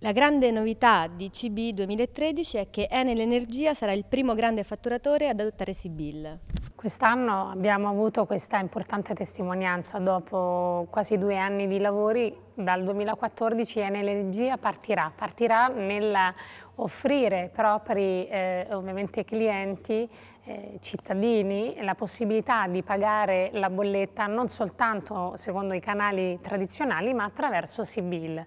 La grande novità di CB 2013 è che Enel Energia sarà il primo grande fatturatore ad adottare Sibill. Quest'anno abbiamo avuto questa importante testimonianza dopo quasi due anni di lavori. Dal 2014 Enel Energia partirà, partirà nell'offrire ai propri eh, clienti, eh, cittadini, la possibilità di pagare la bolletta non soltanto secondo i canali tradizionali ma attraverso Sibil.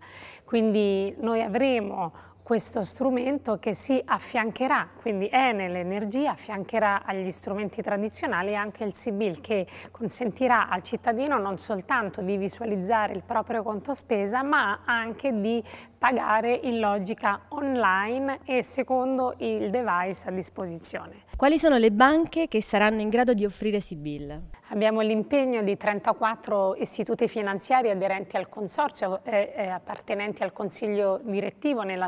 Quindi noi avremo questo strumento che si affiancherà, quindi è nell'energia, affiancherà agli strumenti tradizionali anche il Sibil che consentirà al cittadino non soltanto di visualizzare il proprio conto spesa ma anche di pagare in logica online e secondo il device a disposizione. Quali sono le banche che saranno in grado di offrire Sibill? Abbiamo l'impegno di 34 istituti finanziari aderenti al consorzio e eh, appartenenti al consiglio direttivo, nella,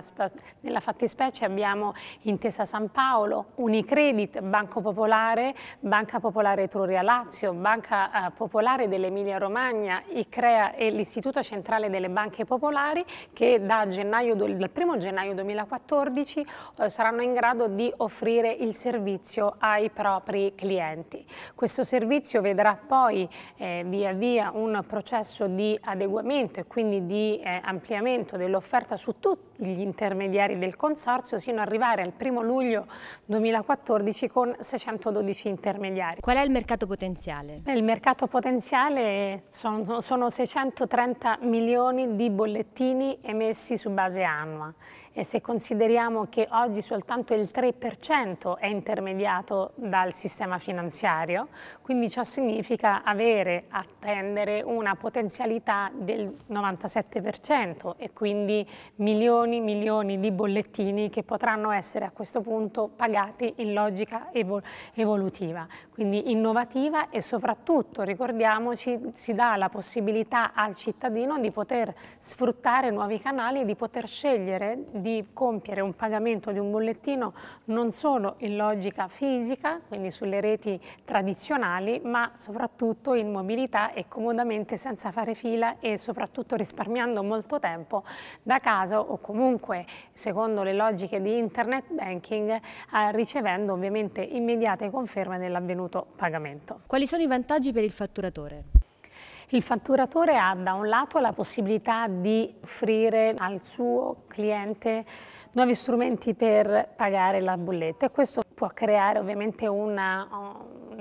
nella, fattispecie abbiamo Intesa San Paolo, Unicredit, Banco Popolare, Banca Popolare Etruria Lazio, Banca eh, Popolare dell'Emilia Romagna, ICREA e l'Istituto Centrale delle Banche Popolari che da gennaio, dal 1 gennaio 2014 eh, saranno in grado di offrire il servizio ai propri clienti. Questo servizio vedrà poi eh, via via un processo di adeguamento e quindi di eh, ampliamento dell'offerta su tutti gli intermediari del consorzio sino ad arrivare al 1 luglio 2014 con 612 intermediari. Qual è il mercato potenziale? Beh, il mercato potenziale sono, sono 630 milioni di bollettini emessi su base annua e se consideriamo che oggi soltanto il 3% è intermediato dal sistema finanziario, quindi ciò significa avere, attendere una potenzialità del 97% e quindi milioni e milioni di bollettini che potranno essere a questo punto pagati in logica evol evolutiva, quindi innovativa e soprattutto, ricordiamoci, si dà la possibilità al cittadino di poter sfruttare nuovi canali e di poter scegliere di compiere un pagamento di un bollettino non solo in logica fisica, quindi sulle reti tradizionali, ma soprattutto in mobilità e comodamente senza fare fila e soprattutto risparmiando molto tempo da casa o comunque secondo le logiche di internet banking eh, ricevendo ovviamente immediate conferme dell'avvenuto pagamento. Quali sono i vantaggi per il fatturatore? Il fatturatore ha da un lato la possibilità di offrire al suo cliente nuovi strumenti per pagare la bolletta e questo può creare ovviamente una,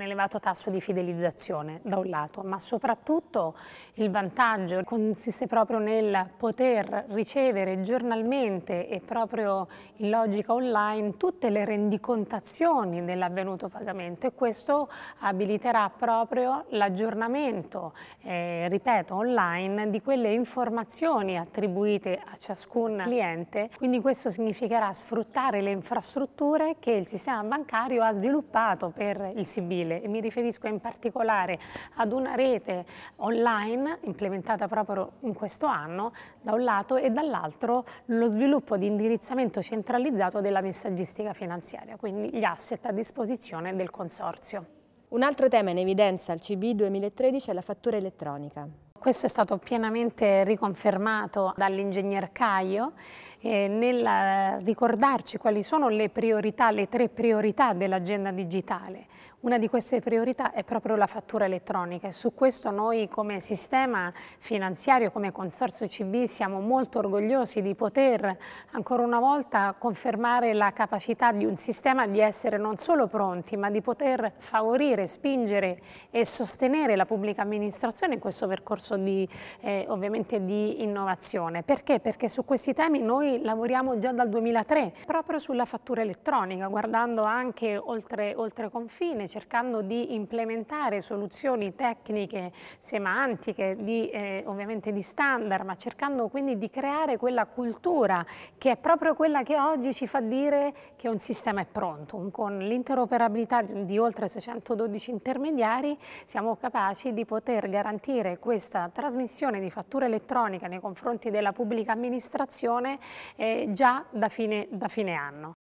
un elevato tasso di fidelizzazione da un lato, ma soprattutto il vantaggio consiste proprio nel poter ricevere giornalmente e proprio in logica online tutte le rendicontazioni dell'avvenuto pagamento e questo abiliterà proprio l'aggiornamento, eh, ripeto, online di quelle informazioni attribuite a ciascun cliente. Quindi questo significherà sfruttare le infrastrutture che il sistema bancario ha sviluppato per il Sibil e mi riferisco in particolare ad una rete online implementata proprio in questo anno da un lato e dall'altro lo sviluppo di indirizzamento centralizzato della messaggistica finanziaria, quindi gli asset a disposizione del Consorzio. Un altro tema in evidenza al CB 2013 è la fattura elettronica. Questo è stato pienamente riconfermato dall'ingegner Caio eh, nel ricordarci quali sono le priorità, le tre priorità dell'agenda digitale. Una di queste priorità è proprio la fattura elettronica e su questo noi come sistema finanziario, come Consorzio CB, siamo molto orgogliosi di poter ancora una volta confermare la capacità di un sistema di essere non solo pronti, ma di poter favorire, spingere e sostenere la pubblica amministrazione in questo percorso percorso di, eh, ovviamente di innovazione. Perché? Perché su questi temi noi lavoriamo già dal 2003, proprio sulla fattura elettronica, guardando anche oltre, oltre confine, cercando di implementare soluzioni tecniche semantiche, di, eh, ovviamente di standard, ma cercando quindi di creare quella cultura che è proprio quella che oggi ci fa dire che un sistema è pronto. Con l'interoperabilità di oltre 612 intermediari siamo capaci di poter garantire questa trasmissione di fattura elettronica nei confronti della pubblica amministrazione eh, già da fine, da fine anno.